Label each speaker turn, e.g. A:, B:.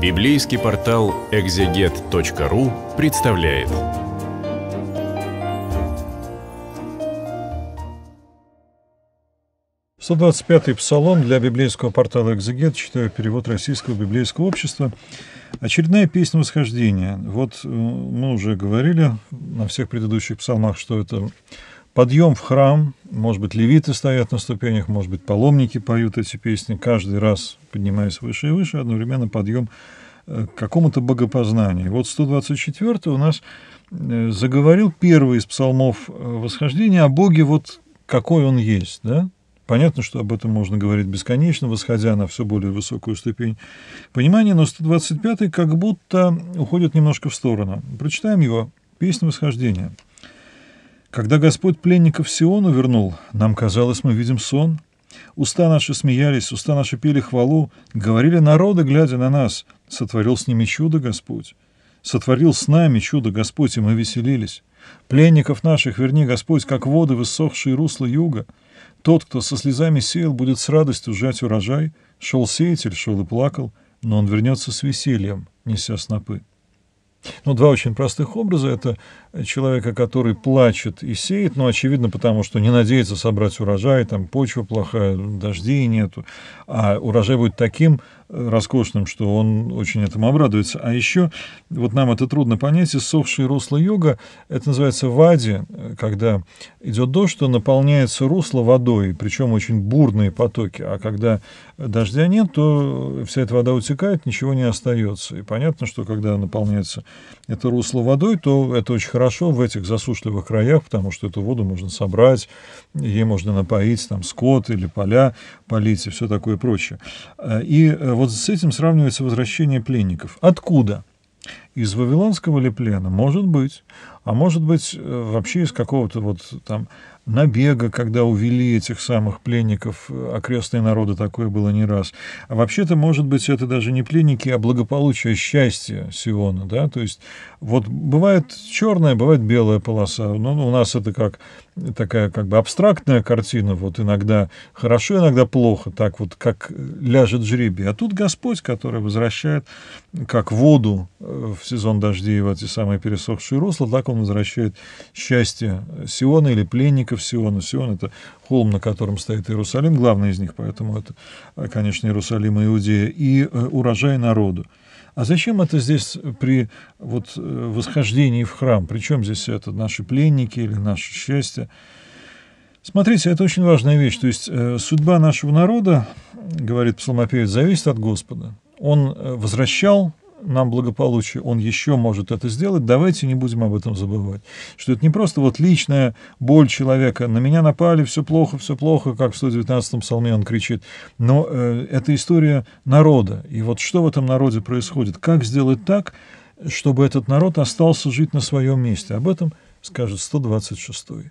A: Библейский портал экзегет.ру представляет. Сто двадцать пятый псалом для библейского портала «Экзегет», читаю перевод Российского библейского общества. Очередная песня восхождения. Вот э, мы уже говорили на всех предыдущих псалмах, что это Подъем в храм, может быть, левиты стоят на ступенях, может быть, паломники поют эти песни, каждый раз поднимаясь выше и выше, одновременно подъем э, к какому-то богопознанию. Вот 124 у нас э, заговорил первый из псалмов э, восхождения о Боге, вот какой он есть, да? Понятно, что об этом можно говорить бесконечно, восходя на все более высокую ступень понимания, но 125 как будто уходит немножко в сторону. Прочитаем его «Песнь восхождения». Когда Господь пленников Сиону вернул, нам казалось, мы видим сон. Уста наши смеялись, уста наши пели хвалу, говорили народы, глядя на нас. Сотворил с ними чудо Господь. Сотворил с нами чудо Господь, и мы веселились. Пленников наших верни, Господь, как воды в иссохшие русла юга. Тот, кто со слезами сеял, будет с радостью сжать урожай. Шел сеятель, шел и плакал, но он вернется с весельем, неся снопы. Ну, два очень простых образа. Это человека, который плачет и сеет, ну, очевидно, потому что не надеется собрать урожай, там почва плохая, дождей нету, а урожай будет таким э, роскошным, что он очень этому обрадуется. А еще, вот нам это трудно понять, иссохшие русла юга, это называется вади, э, когда идет дождь, то наполняется русло водой, причем очень бурные потоки, а когда дождя нет, то вся эта вода утекает, ничего не остается. И понятно, что когда наполняется это русло водой, то это очень хорошо в этих засушливых краях, потому что эту воду можно собрать, ей можно напоить там скот или поля полить и все такое прочее. Э, и э, вот с этим сравнивается возвращение пленников. Откуда? Из вавилонского ли плена? Может быть. А может быть, э, вообще из какого-то вот там набега, когда увели этих самых пленников, окрестные народы такое было не раз. А вообще-то, может быть, это даже не пленники, а благополучие, счастье Сиона, да, то есть вот бывает черная, бывает белая полоса, но ну, у нас это как такая как бы абстрактная картина, вот иногда хорошо, иногда плохо, так вот как ляжет жребий. А тут Господь, который возвращает как воду э, в сезон дождей в эти самые пересохшие русла, так он возвращает счастье Сиона или пленников памятников Сиона. Сион — это холм, на котором стоит Иерусалим, главный из них, поэтому это, э, конечно, Иерусалим и Иудея, и э, урожай народу. А зачем это здесь при вот, э, восхождении в храм? Причем здесь это наши пленники или наше счастье? Смотрите, это очень важная вещь. То есть э, судьба нашего народа, говорит псалмопевец, зависит от Господа. Он возвращал нам благополучие, он еще может это сделать, давайте не будем об этом забывать. Что это не просто вот личная боль человека, на меня напали, все плохо, все плохо, как в 119-м псалме он кричит, но э, это история народа. И вот что в этом народе происходит, как сделать так, чтобы этот народ остался жить на своем месте. Об этом скажет 126-й.